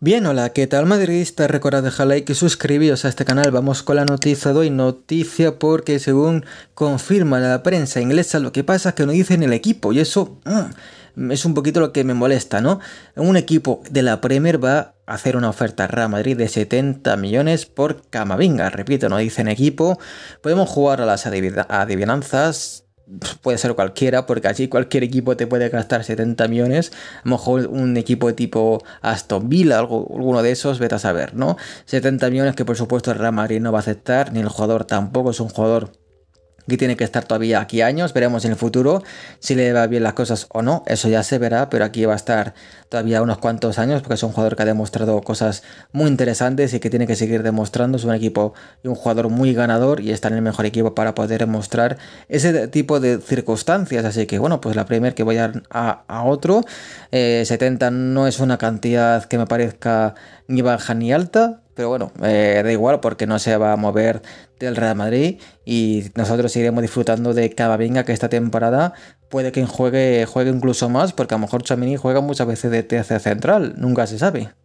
Bien, hola, ¿qué tal madridista? Recordad dejar like y suscribiros a este canal. Vamos con la noticia de hoy. Noticia porque según confirma la prensa inglesa, lo que pasa es que no dicen el equipo y eso mm, es un poquito lo que me molesta, ¿no? Un equipo de la Premier va a hacer una oferta a Real Madrid de 70 millones por Camavinga. Repito, no dicen equipo. Podemos jugar a las adivinanzas puede ser cualquiera, porque así cualquier equipo te puede gastar 70 millones, a lo mejor un equipo tipo Aston Villa, alguno de esos, vete a saber, ¿no? 70 millones que por supuesto el Real Madrid no va a aceptar, ni el jugador tampoco, es un jugador que tiene que estar todavía aquí años, veremos en el futuro si le va bien las cosas o no, eso ya se verá, pero aquí va a estar todavía unos cuantos años porque es un jugador que ha demostrado cosas muy interesantes y que tiene que seguir demostrando, es un equipo y un jugador muy ganador y está en el mejor equipo para poder mostrar ese tipo de circunstancias, así que bueno, pues la primera que voy a, otro, 70 eh, no es una cantidad que me parezca ni baja ni alta, pero bueno, eh, da igual porque no se va a mover del Real Madrid y nosotros iremos disfrutando de venga que esta temporada puede que juegue, juegue incluso más porque a lo mejor Chamini juega muchas veces de TC central, nunca se sabe.